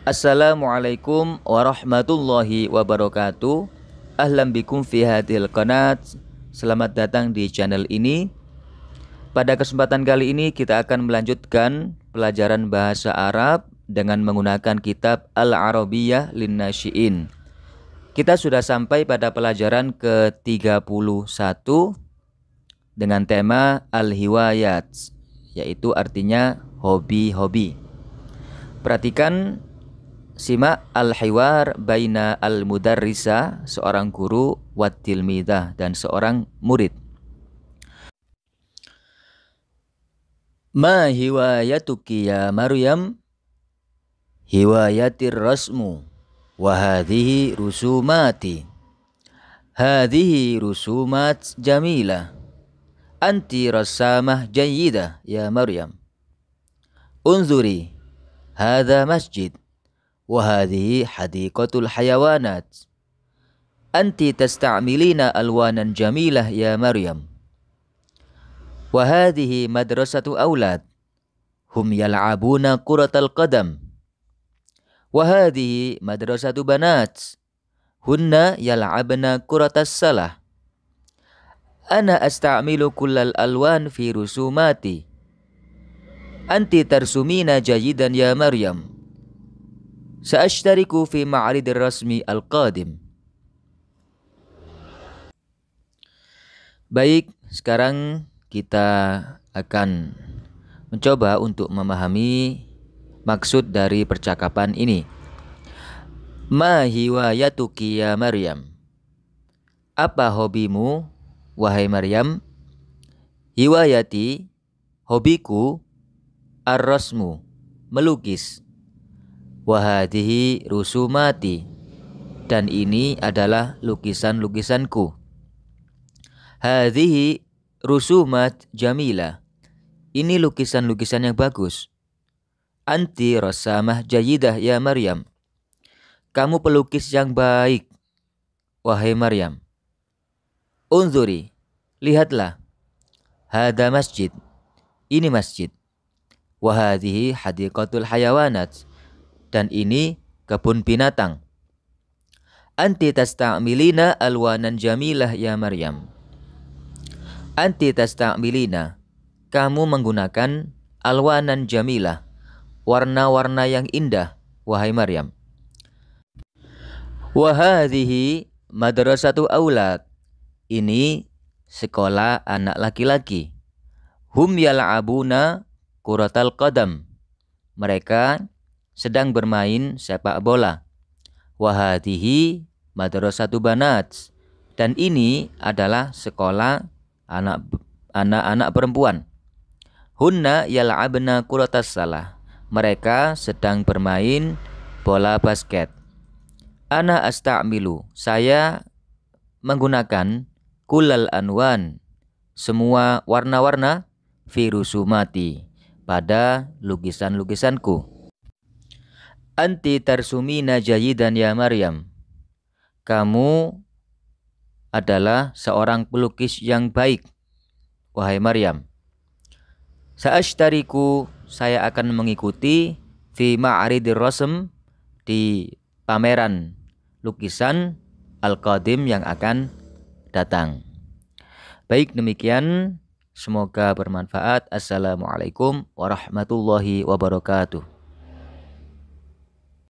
Assalamualaikum warahmatullahi wabarakatuh Ahlam bikum fi hadil qanat Selamat datang di channel ini Pada kesempatan kali ini kita akan melanjutkan pelajaran bahasa Arab Dengan menggunakan kitab Al-Arabiyah Linnashi'in Kita sudah sampai pada pelajaran ke-31 Dengan tema Al-Hiwayat Yaitu artinya hobi-hobi Perhatikan Simak al-hiwar baina al-mudarrisa, seorang guru, wat tilmidah, dan seorang murid. Ma hiwayatuki ya Maryam? Hiwayatir rasmu, wa hadhihi rusumati. Hadhihi rusumat jamila. Anti rasamah jayyidah ya Maryam. Unzuri, hadha masjid. Wahadi hadikotul hayawanat. Anti tasta'milina alwanan jamilah ya Maryam. Wahadihi madrasatu aulad. Hum yal'abuna kuratal qadam. Wahadihi madrasatu banat. Hunna yal'abna kuratas salah ana astamilu kullal alwan fi rusumati. Anti tarsumina jayidan ya Maryam. سأشترك في معرض الرسم القادم Baik, sekarang kita akan mencoba untuk memahami maksud dari percakapan ini. Ma hiwayatuki ya Maryam? Apa hobimu wahai Maryam? Hiwayati hobiku arrosmu, melukis wahadihi rusumati dan ini adalah lukisan-lukisanku. hadihi rusumat jamila. Ini lukisan-lukisan yang bagus. Anti rasamah jayidah ya Maryam. Kamu pelukis yang baik, wahai Maryam. Unzuri, lihatlah. Hada masjid. Ini masjid. Wahadihi hadikatul hayawanat dan ini kebun binatang. Anti tasta'milina alwanan jamilah ya Maryam. Anti tasta'milina. Kamu menggunakan alwanan jamilah. Warna-warna yang indah, wahai Maryam. Wahadihi madrasatu aulad. Ini sekolah anak laki-laki. Hum yal'abuna kuratal qadam. Mereka sedang bermain sepak bola. Wahatihi madrasatu banat dan ini adalah sekolah anak anak perempuan. Hunna yal'abna kuratas salah. Mereka sedang bermain bola basket. Ana astamilu. Saya menggunakan kulal anwan. Semua warna-warna virusumati pada lukisan-lukisanku. Anti tarsumina jayidan ya Maryam. Kamu adalah seorang pelukis yang baik, wahai Maryam. saat Saashtariku saya akan mengikuti fi ma'aridir rasm di pameran lukisan al-qadim yang akan datang. Baik demikian, semoga bermanfaat. Assalamualaikum warahmatullahi wabarakatuh.